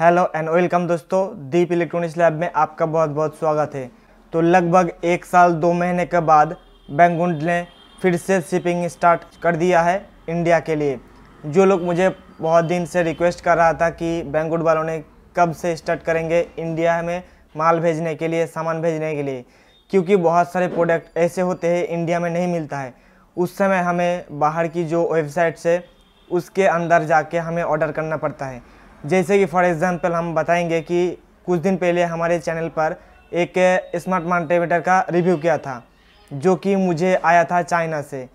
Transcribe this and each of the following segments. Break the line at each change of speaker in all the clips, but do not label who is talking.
hello and welcome दोस्तों दीप electronics lab में आपका बहुत बहुत स्वागत है तो लगभग एक साल दो महीने के बाद बैंगुंड ने फिर से शिपिंग स्टार्ट कर दिया है इंडिया के लिए जो लोग मुझे बहुत दिन से रिक्वेस्ट कर रहा था कि बैंगुड वालों ने कब से स्टार्ट करेंगे इंडिया में माल भेजने के लिए सामान भेजने के लिए क्योंकि बहुत सारे प्रोडक्ट ऐसे होते हैं इंडिया में नहीं मिलता है उस समय हमें बाहर की जो वेबसाइट से उसके अंदर जाके हमें ऑर्डर करना पड़ता है जैसे कि फॉर एग्ज़ाम्पल हम बताएंगे कि कुछ दिन पहले हमारे चैनल पर एक स्मार्ट मल्टीमीटर का रिव्यू किया था जो कि मुझे आया था चाइना से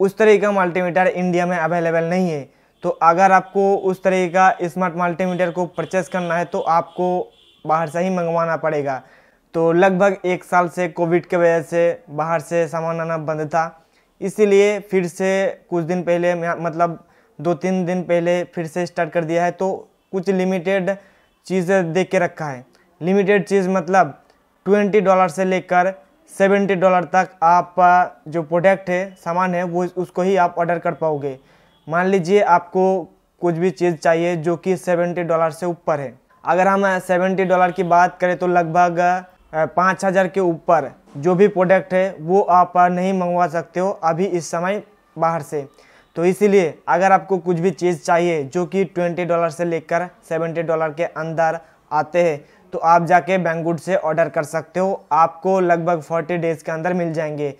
उस तरह का मल्टीमीटर इंडिया में अवेलेबल नहीं है तो अगर आपको उस तरह का स्मार्ट मल्टीमीटर को परचेस करना है तो आपको बाहर से ही मंगवाना पड़ेगा तो लगभग एक साल से कोविड के वजह से बाहर से सामान आना बंद था इसीलिए फिर से कुछ दिन पहले मतलब दो तीन दिन पहले फिर से स्टार्ट कर दिया है तो कुछ लिमिटेड चीज़ें दे के रखा है लिमिटेड चीज़ मतलब ट्वेंटी डॉलर से लेकर सेवेंटी डॉलर तक आप जो प्रोडक्ट है सामान है वो उसको ही आप ऑर्डर कर पाओगे मान लीजिए आपको कुछ भी चीज़ चाहिए जो कि सेवेंटी डॉलर से ऊपर है अगर हम सेवेंटी डॉलर की बात करें तो लगभग पाँच हज़ार के ऊपर जो भी प्रोडक्ट है वो आप नहीं मंगवा सकते हो अभी इस समय बाहर से तो इसीलिए अगर आपको कुछ भी चीज़ चाहिए जो कि ट्वेंटी डॉलर से लेकर सेवेंटी डॉलर के अंदर आते हैं तो आप जाके बैंगुड से ऑर्डर कर सकते हो आपको लगभग फोर्टी डेज़ के अंदर मिल जाएंगे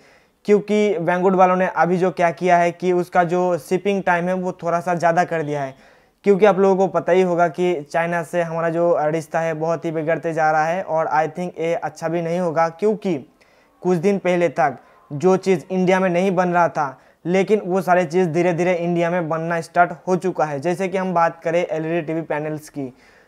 क्योंकि बैंगुड वालों ने अभी जो क्या किया है कि उसका जो शिपिंग टाइम है वो थोड़ा सा ज़्यादा कर दिया है क्योंकि आप लोगों को पता ही होगा कि चाइना से हमारा जो रिश्ता है बहुत ही बिगड़ते जा रहा है और आई थिंक ये अच्छा भी नहीं होगा क्योंकि कुछ दिन पहले तक जो चीज़ इंडिया में नहीं बन रहा था लेकिन वो सारी चीज़ धीरे धीरे इंडिया में बनना स्टार्ट हो चुका है जैसे कि हम बात करें एल ई पैनल्स की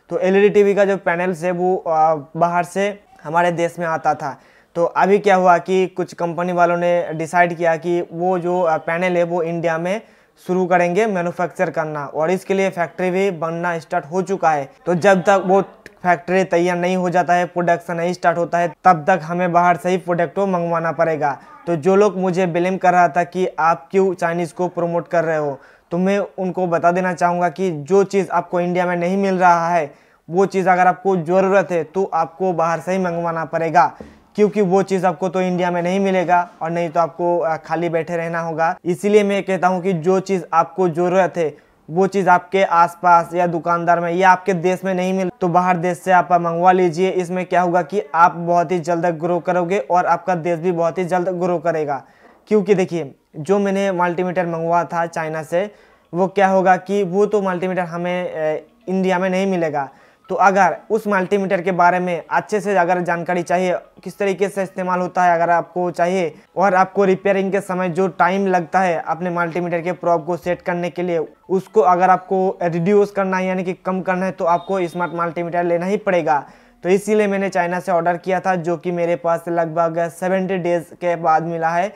तो एल ई e का जो पैनल्स है वो बाहर से हमारे देश में आता था तो अभी क्या हुआ कि कुछ कंपनी वालों ने डिसाइड किया कि वो जो पैनल है वो इंडिया में शुरू करेंगे मैन्युफैक्चर करना और इसके लिए फैक्ट्री भी बनना स्टार्ट हो चुका है तो जब तक वो फैक्ट्री तैयार नहीं हो जाता है प्रोडक्शन नहीं स्टार्ट होता है तब तक हमें बाहर से ही प्रोडक्ट को मंगवाना पड़ेगा तो जो लोग मुझे ब्लेम कर रहा था कि आप क्यों चाइनीज़ को प्रमोट कर रहे हो तो मैं उनको बता देना चाहूँगा कि जो चीज़ आपको इंडिया में नहीं मिल रहा है वो चीज़ अगर आपको ज़रूरत है तो आपको बाहर से ही मंगवाना पड़ेगा क्योंकि वो चीज़ आपको तो इंडिया में नहीं मिलेगा और नहीं तो आपको खाली बैठे रहना होगा इसीलिए मैं कहता हूँ कि जो चीज़ आपको ज़रूरत है वो चीज़ आपके आसपास या दुकानदार में या आपके देश में नहीं मिल तो बाहर देश से आप मंगवा लीजिए इसमें क्या होगा कि आप बहुत ही जल्द ग्रो करोगे और आपका देश भी बहुत ही जल्द ग्रो करेगा क्योंकि देखिए जो मैंने मल्टीमीटर मंगवाया था चाइना से वो क्या होगा कि वो तो मल्टीमीटर हमें इंडिया में नहीं मिलेगा तो अगर उस मल्टीमीटर के बारे में अच्छे से अगर जानकारी चाहिए किस तरीके से इस्तेमाल होता है अगर आपको चाहिए और आपको रिपेयरिंग के समय जो टाइम लगता है अपने मल्टीमीटर के प्रॉप को सेट करने के लिए उसको अगर आपको रिड्यूस करना है यानी कि कम करना है तो आपको स्मार्ट मल्टीमीटर लेना ही पड़ेगा तो इसीलिए मैंने चाइना से ऑर्डर किया था जो कि मेरे पास लगभग सेवेंटी डेज़ के बाद मिला है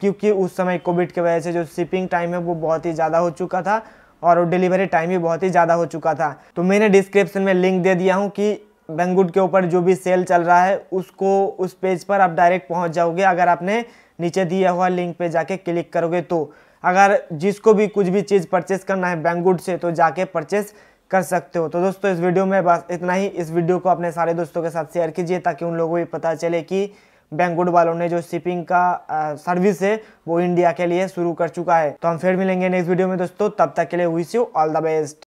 क्योंकि उस समय कोविड की वजह से जो शिपिंग टाइम है वो बहुत ही ज़्यादा हो चुका था और डिलीवरी टाइम भी बहुत ही ज़्यादा हो चुका था तो मैंने डिस्क्रिप्शन में लिंक दे दिया हूँ कि बैंगुड के ऊपर जो भी सेल चल रहा है उसको उस पेज पर आप डायरेक्ट पहुँच जाओगे अगर आपने नीचे दिया हुआ लिंक पर जाके क्लिक करोगे तो अगर जिसको भी कुछ भी चीज़ परचेस करना है बैंगुड से तो जाके परचेस कर सकते हो तो दोस्तों इस वीडियो में बस इतना ही इस वीडियो को अपने सारे दोस्तों के साथ शेयर कीजिए ताकि उन लोगों को भी पता चले कि बैंकुड वालों ने जो शिपिंग का सर्विस है वो इंडिया के लिए शुरू कर चुका है तो हम फिर मिलेंगे नेक्स्ट वीडियो में दोस्तों तब तक के लिए wish you all the best